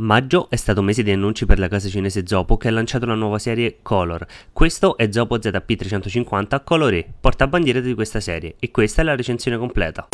Maggio è stato un mese di annunci per la casa cinese Zopo che ha lanciato la nuova serie Color. Questo è Zopo ZP350 Color E, portabandiera di questa serie, e questa è la recensione completa.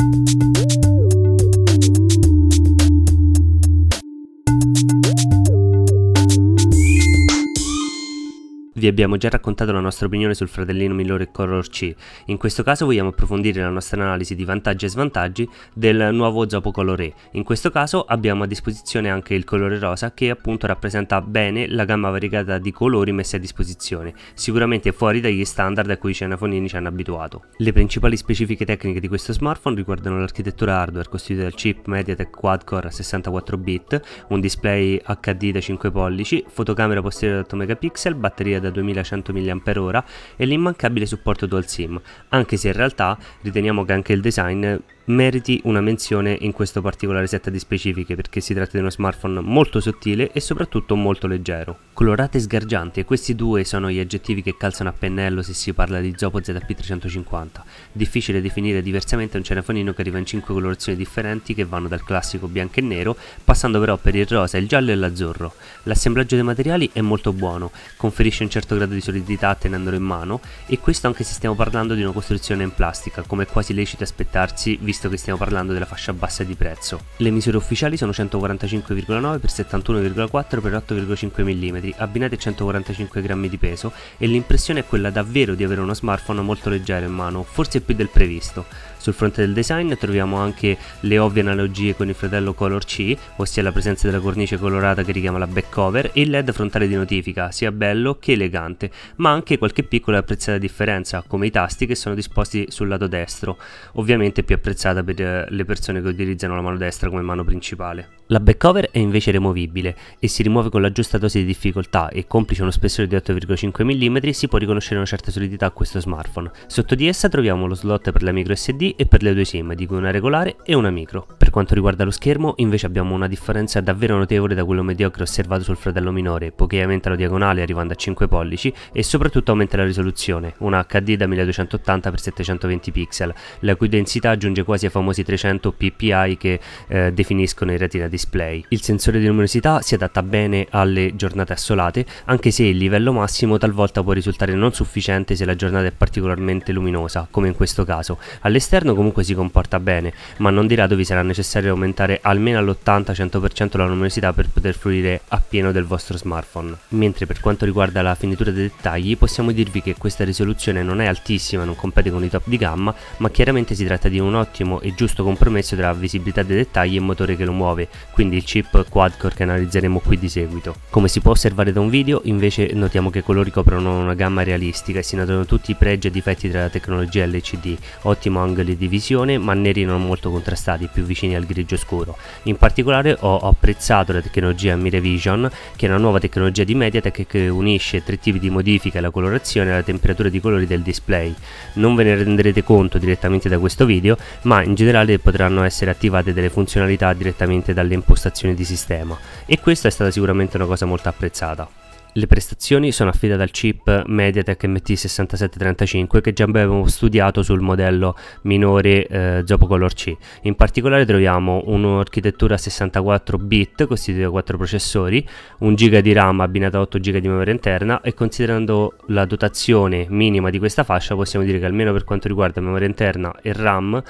Vi abbiamo già raccontato la nostra opinione sul fratellino minore Color C, in questo caso vogliamo approfondire la nostra analisi di vantaggi e svantaggi del nuovo Zopo Color E. In questo caso abbiamo a disposizione anche il colore rosa che appunto rappresenta bene la gamma variegata di colori messi a disposizione, sicuramente fuori dagli standard a cui i cenafonini ci hanno abituato. Le principali specifiche tecniche di questo smartphone riguardano l'architettura hardware costituita dal chip Mediatek Quad-Core 64 bit, un display HD da 5 pollici, fotocamera posteriore da 8 megapixel, batteria da 2100 mAh e l'immancabile supporto dual SIM, anche se in realtà riteniamo che anche il design meriti una menzione in questo particolare set di specifiche perché si tratta di uno smartphone molto sottile e soprattutto molto leggero. Colorate e sgargiante, questi due sono gli aggettivi che calzano a pennello se si parla di Zopo ZP350. Difficile definire diversamente un cenefonino che arriva in 5 colorazioni differenti che vanno dal classico bianco e nero, passando però per il rosa, il giallo e l'azzurro. L'assemblaggio dei materiali è molto buono, conferisce un certo grado di solidità tenendolo in mano e questo anche se stiamo parlando di una costruzione in plastica, come è quasi lecito aspettarsi visto visto che stiamo parlando della fascia bassa di prezzo. Le misure ufficiali sono 145,9 x 71,4 x 8,5 mm, abbinate a 145 grammi di peso e l'impressione è quella davvero di avere uno smartphone molto leggero in mano, forse più del previsto. Sul fronte del design troviamo anche le ovvie analogie con il fratello Color C, ossia la presenza della cornice colorata che richiama la back cover e il LED frontale di notifica, sia bello che elegante, ma anche qualche piccola apprezzata differenza, come i tasti che sono disposti sul lato destro, ovviamente più apprezzati indirizzata per eh, le persone che utilizzano la mano destra come mano principale. La back cover è invece removibile e si rimuove con la giusta dose di difficoltà e complice uno spessore di 8,5 mm si può riconoscere una certa solidità a questo smartphone. Sotto di essa troviamo lo slot per la micro SD e per le due SIM, di cui una regolare e una micro. Per quanto riguarda lo schermo invece abbiamo una differenza davvero notevole da quello mediocre osservato sul fratello minore, poiché aumenta la diagonale arrivando a 5 pollici e soprattutto aumenta la risoluzione, una HD da 1280x720 pixel, la cui densità giunge quasi ai famosi 300 ppi che eh, definiscono in retina display. Il sensore di luminosità si adatta bene alle giornate assolate, anche se il livello massimo talvolta può risultare non sufficiente se la giornata è particolarmente luminosa, come in questo caso. All'esterno comunque si comporta bene, ma non di rado vi sarà necessario aumentare almeno all'80-100% la luminosità per poter fruire appieno del vostro smartphone. Mentre per quanto riguarda la finitura dei dettagli, possiamo dirvi che questa risoluzione non è altissima, non compete con i top di gamma, ma chiaramente si tratta di un ottimo e giusto compromesso tra visibilità dei dettagli e motore che lo muove, quindi il chip quad-core che analizzeremo qui di seguito. Come si può osservare da un video, invece notiamo che i colori coprono una gamma realistica e si notano tutti i pregi e difetti della tecnologia LCD, ottimo angoli di visione, ma neri non molto contrastati, più vicini al grigio scuro. In particolare ho apprezzato la tecnologia Mirevision, che è una nuova tecnologia di Mediatek che unisce tre tipi di modifica, alla colorazione e alla temperatura di colori del display. Non ve ne renderete conto direttamente da questo video, ma in generale potranno essere attivate delle funzionalità direttamente dalle impostazioni di sistema e questa è stata sicuramente una cosa molto apprezzata. Le prestazioni sono affidate al chip MediaTek MT6735 che già abbiamo studiato sul modello minore eh, Zopocolor C. In particolare troviamo un'architettura 64 bit costituita da 4 processori, 1 GB di RAM abbinata a 8 GB di memoria interna e considerando la dotazione minima di questa fascia possiamo dire che almeno per quanto riguarda memoria interna e RAM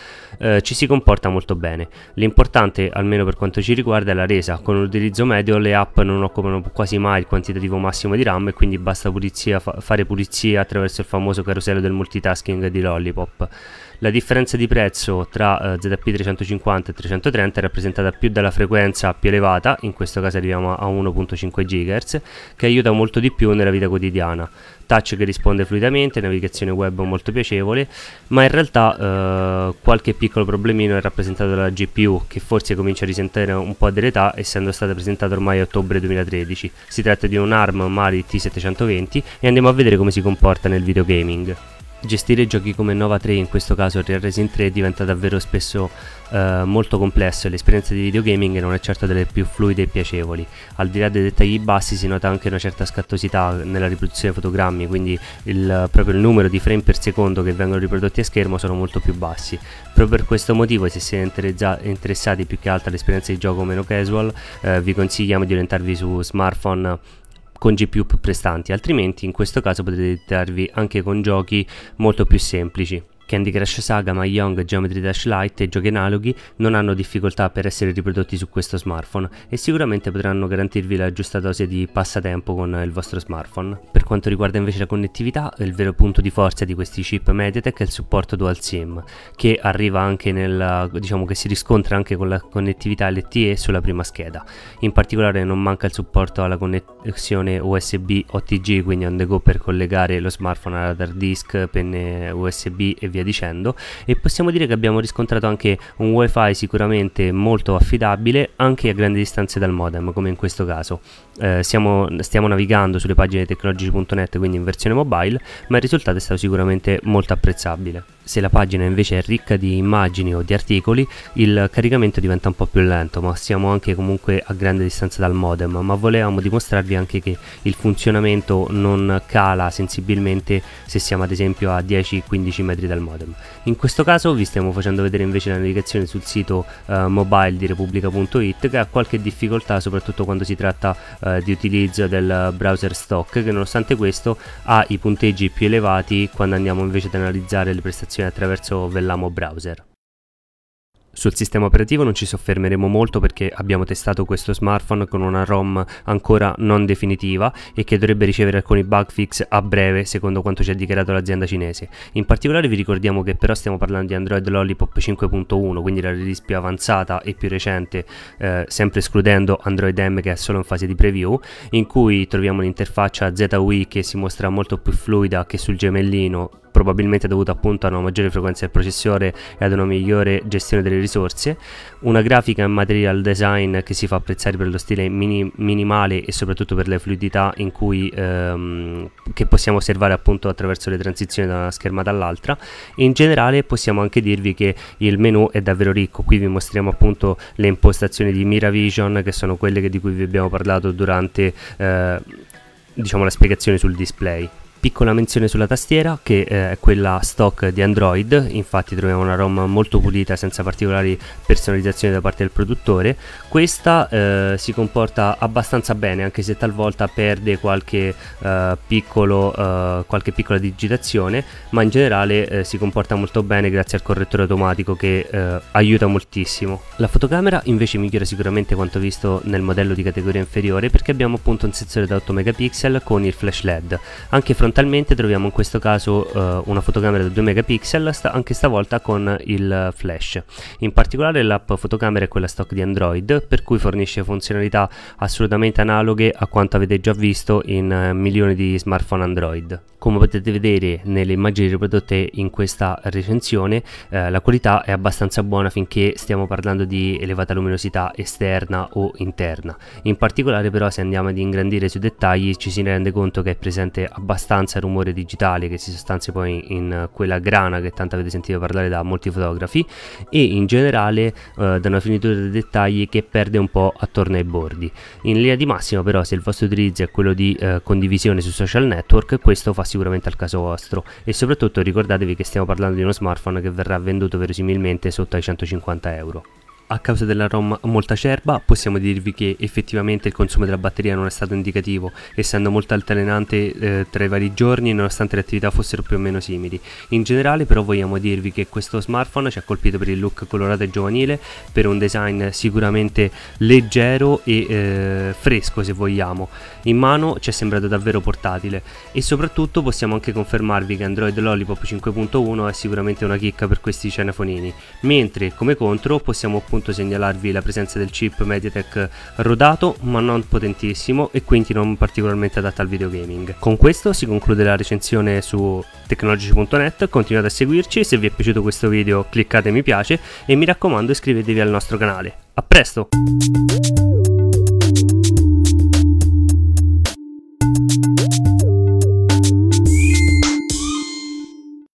eh, ci si comporta molto bene. L'importante almeno per quanto ci riguarda è la resa, con l'utilizzo medio le app non occupano quasi mai il quantitativo massimo massimo di RAM e quindi basta pulizia, fa fare pulizia attraverso il famoso carosello del multitasking di Lollipop la differenza di prezzo tra eh, ZP350 e 330 è rappresentata più dalla frequenza più elevata, in questo caso arriviamo a 1.5 GHz, che aiuta molto di più nella vita quotidiana. Touch che risponde fluidamente, navigazione web molto piacevole, ma in realtà eh, qualche piccolo problemino è rappresentato dalla GPU, che forse comincia a risentire un po' dell'età, essendo stata presentata ormai a ottobre 2013. Si tratta di un ARM Mali T720 e andiamo a vedere come si comporta nel videogaming gestire giochi come Nova 3, in questo caso Real Racing 3, diventa davvero spesso eh, molto complesso e l'esperienza di videogaming non è certo delle più fluide e piacevoli. Al di là dei dettagli bassi si nota anche una certa scattosità nella riproduzione dei fotogrammi, quindi il, proprio il numero di frame per secondo che vengono riprodotti a schermo sono molto più bassi. Proprio per questo motivo, se siete interessati più che altro all'esperienza di gioco meno casual, eh, vi consigliamo di orientarvi su smartphone con GPU più prestanti, altrimenti in questo caso potete editarvi anche con giochi molto più semplici. Candy Crush Saga, My Young, Geometry Dash Lite e giochi analoghi non hanno difficoltà per essere riprodotti su questo smartphone e sicuramente potranno garantirvi la giusta dose di passatempo con il vostro smartphone. Per quanto riguarda invece la connettività, il vero punto di forza di questi chip MediaTek è il supporto Dual SIM, che arriva anche nella, diciamo che si riscontra anche con la connettività LTE sulla prima scheda. In particolare non manca il supporto alla connessione USB OTG, quindi on the go per collegare lo smartphone alla hard disk, penne USB e via dicendo e possiamo dire che abbiamo riscontrato anche un wifi sicuramente molto affidabile anche a grandi distanze dal modem come in questo caso eh, siamo, stiamo navigando sulle pagine tecnologici.net quindi in versione mobile ma il risultato è stato sicuramente molto apprezzabile se la pagina invece è ricca di immagini o di articoli il caricamento diventa un po' più lento ma siamo anche comunque a grande distanza dal modem ma volevamo dimostrarvi anche che il funzionamento non cala sensibilmente se siamo ad esempio a 10-15 metri dal modem modem. In questo caso vi stiamo facendo vedere invece la navigazione sul sito eh, mobile di repubblica.it che ha qualche difficoltà soprattutto quando si tratta eh, di utilizzo del browser stock che nonostante questo ha i punteggi più elevati quando andiamo invece ad analizzare le prestazioni attraverso Vellamo Browser. Sul sistema operativo non ci soffermeremo molto perché abbiamo testato questo smartphone con una ROM ancora non definitiva e che dovrebbe ricevere alcuni bug fix a breve secondo quanto ci ha dichiarato l'azienda cinese. In particolare vi ricordiamo che però stiamo parlando di Android Lollipop 5.1 quindi la release più avanzata e più recente eh, sempre escludendo Android M che è solo in fase di preview in cui troviamo l'interfaccia ZUI che si mostra molto più fluida che sul gemellino probabilmente dovuta appunto a una maggiore frequenza del processore e ad una migliore gestione delle risorse, una grafica in material design che si fa apprezzare per lo stile mini minimale e soprattutto per la fluidità in cui, ehm, che possiamo osservare appunto attraverso le transizioni da una schermata all'altra in generale possiamo anche dirvi che il menu è davvero ricco, qui vi mostriamo appunto le impostazioni di Miravision che sono quelle di cui vi abbiamo parlato durante eh, diciamo la spiegazione sul display piccola menzione sulla tastiera che eh, è quella stock di Android, infatti troviamo una ROM molto pulita senza particolari personalizzazioni da parte del produttore. Questa eh, si comporta abbastanza bene anche se talvolta perde qualche, eh, piccolo, eh, qualche piccola digitazione, ma in generale eh, si comporta molto bene grazie al correttore automatico che aiuta moltissimo. La fotocamera invece migliora sicuramente quanto visto nel modello di categoria inferiore perché abbiamo appunto un sensore da 8 megapixel con il flash LED. Anche front Frontalmente troviamo in questo caso eh, una fotocamera da 2 megapixel, sta anche stavolta con il flash. In particolare l'app fotocamera è quella stock di Android, per cui fornisce funzionalità assolutamente analoghe a quanto avete già visto in eh, milioni di smartphone Android. Come potete vedere nelle immagini riprodotte in questa recensione, eh, la qualità è abbastanza buona finché stiamo parlando di elevata luminosità esterna o interna. In particolare però se andiamo ad ingrandire sui dettagli ci si rende conto che è presente abbastanza sostanza rumore digitale che si sostanzia poi in eh, quella grana che tanto avete sentito parlare da molti fotografi e in generale eh, da una finitura di dettagli che perde un po' attorno ai bordi. In linea di massima però se il vostro utilizzo è quello di eh, condivisione su social network questo fa sicuramente al caso vostro e soprattutto ricordatevi che stiamo parlando di uno smartphone che verrà venduto verosimilmente sotto ai 150 euro a causa della ROM molto acerba possiamo dirvi che effettivamente il consumo della batteria non è stato indicativo, essendo molto altalenante eh, tra i vari giorni nonostante le attività fossero più o meno simili. In generale però vogliamo dirvi che questo smartphone ci ha colpito per il look colorato e giovanile, per un design sicuramente leggero e eh, fresco se vogliamo. In mano ci è sembrato davvero portatile e soprattutto possiamo anche confermarvi che Android Lollipop 5.1 è sicuramente una chicca per questi cenafonini, mentre come contro possiamo appunto segnalarvi la presenza del chip Mediatek rodato ma non potentissimo e quindi non particolarmente adatto al videogaming. Con questo si conclude la recensione su tecnologici.net, continuate a seguirci, se vi è piaciuto questo video cliccate mi piace e mi raccomando iscrivetevi al nostro canale. A presto!